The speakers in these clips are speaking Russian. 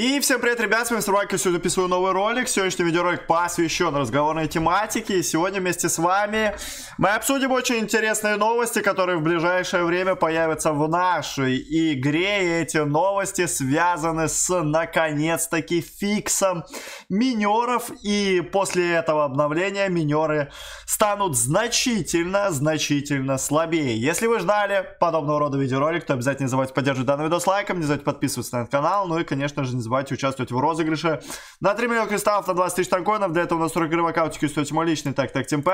И всем привет, ребят, с вами Сурвайка, сегодня записываю новый ролик. Сегодняшний видеоролик посвящен разговорной тематике. И сегодня вместе с вами мы обсудим очень интересные новости, которые в ближайшее время появятся в нашей игре. И эти новости связаны с, наконец-таки, фиксом минеров. И после этого обновления минеры станут значительно, значительно слабее. Если вы ждали подобного рода видеоролик, то обязательно не забывайте поддерживать данный видос лайком, не забывайте подписываться на этот канал, ну и, конечно же, не забывайте участвовать в розыгрыше. На 3 миллиона кристаллов, на 20 тысяч танкоинов. Для этого у нас 40 игровых аутики стоит мой личный так так темп.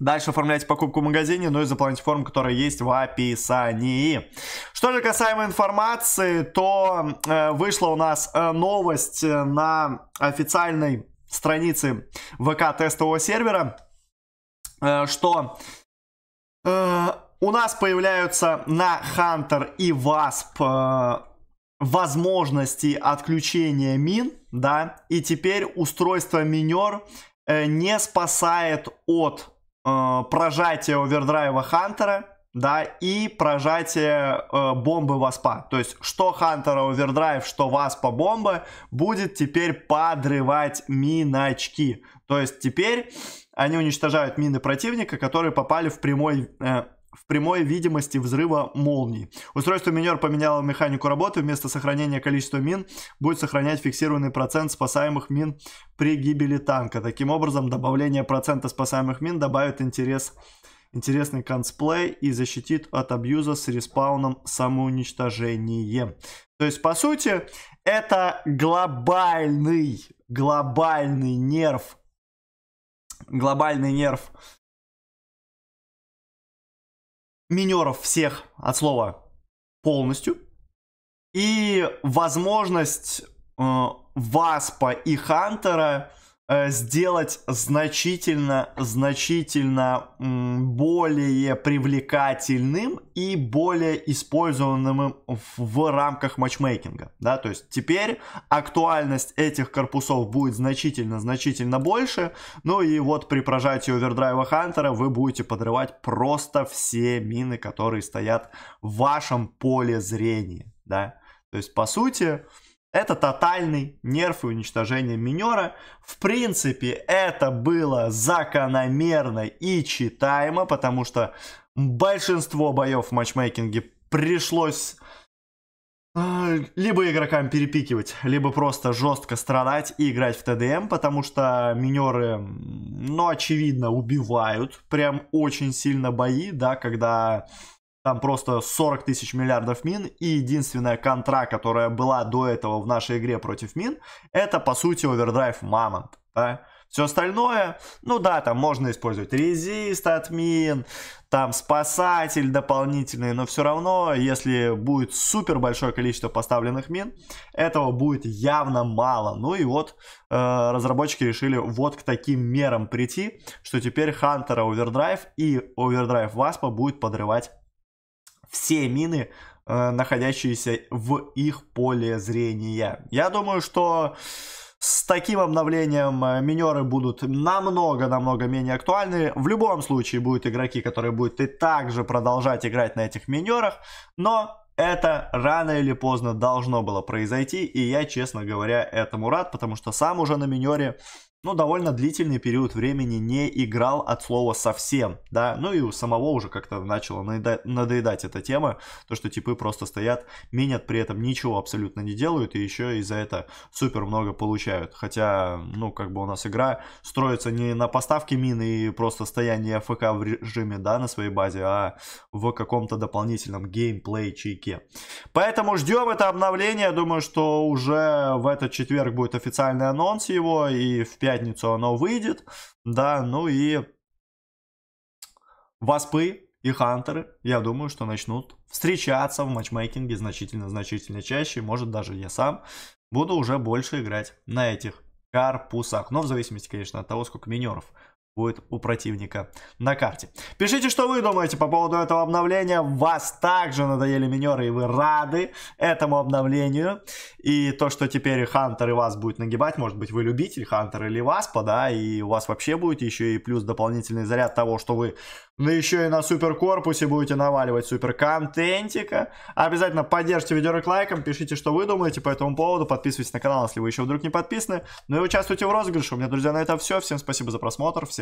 Дальше оформляйте покупку в магазине, ну и заполните форму, которая есть в описании. Что же касаемо информации, то э, вышла у нас э, новость э, на официальной странице ВК тестового сервера, э, что э, у нас появляются на Хантер и Васп э, возможности отключения мин, да, и теперь устройство минер э, не спасает от э, прожатия овердрайва Хантера, да, и прожатия э, бомбы Васпа. То есть, что Хантера овердрайв, что Васпа бомба будет теперь подрывать миночки. То есть, теперь они уничтожают мины противника, которые попали в прямой... Э, в прямой видимости взрыва молний. Устройство минер поменяло механику работы. Вместо сохранения количества мин будет сохранять фиксированный процент спасаемых мин при гибели танка. Таким образом, добавление процента спасаемых мин добавит интерес, интересный консплей и защитит от абьюза с респауном самоуничтожение. То есть, по сути, это глобальный, глобальный нерв глобальный нерв минеров всех от слова полностью. И возможность э, Васпа и Хантера Э, сделать значительно, значительно более привлекательным и более использованным в рамках матчмейкинга, да, то есть теперь актуальность этих корпусов будет значительно, значительно больше, ну и вот при прожатии овердрайва Хантера вы будете подрывать просто все мины, которые стоят в вашем поле зрения, да, то есть по сути это тотальный нерв и уничтожение минера. В принципе, это было закономерно и читаемо, потому что большинство боев в матчмейкинге пришлось а, либо игрокам перепикивать, либо просто жестко страдать и играть в ТДМ, потому что минеры, ну, очевидно, убивают прям очень сильно бои, да, когда там просто 40 тысяч миллиардов мин, и единственная контра, которая была до этого в нашей игре против мин, это, по сути, овердрайв мамонт, да? Все остальное, ну да, там можно использовать резист от мин, там спасатель дополнительный, но все равно, если будет супер большое количество поставленных мин, этого будет явно мало. Ну и вот э, разработчики решили вот к таким мерам прийти, что теперь Хантера овердрайв и овердрайв Васпа будет подрывать все мины, э, находящиеся в их поле зрения. Я думаю, что с таким обновлением э, минеры будут намного-намного менее актуальны. В любом случае будут игроки, которые будут и также продолжать играть на этих минерах, но это рано или поздно должно было произойти, и я, честно говоря, этому рад, потому что сам уже на минере ну, довольно длительный период времени не играл от слова совсем, да, ну и у самого уже как-то начало надоедать, эта тема, то, что типы просто стоят, минят, при этом ничего абсолютно не делают, и еще и за это супер много получают, хотя, ну, как бы у нас игра строится не на поставке мины и просто стояние АФК в режиме, да, на своей базе, а в каком-то дополнительном геймплей-чайке. Поэтому ждем это обновление, думаю, что уже в этот четверг будет официальный анонс его, и в пятницу пятницу оно выйдет, да, ну и Васпы и Хантеры, я думаю, что начнут встречаться в матчмейкинге значительно-значительно чаще, может даже я сам буду уже больше играть на этих корпусах, но в зависимости, конечно, от того, сколько минеров будет у противника на карте. Пишите, что вы думаете по поводу этого обновления. Вас также надоели минеры, и вы рады этому обновлению. И то, что теперь Хантер и вас будет нагибать, может быть, вы любитель Хантера или Васпа, да, и у вас вообще будет еще и плюс дополнительный заряд того, что вы ну, еще и на суперкорпусе будете наваливать суперконтентика. Обязательно поддержите видеоролик лайком, пишите, что вы думаете по этому поводу, подписывайтесь на канал, если вы еще вдруг не подписаны. Ну и участвуйте в розыгрыше. У меня, друзья, на это все. Всем спасибо за просмотр, всем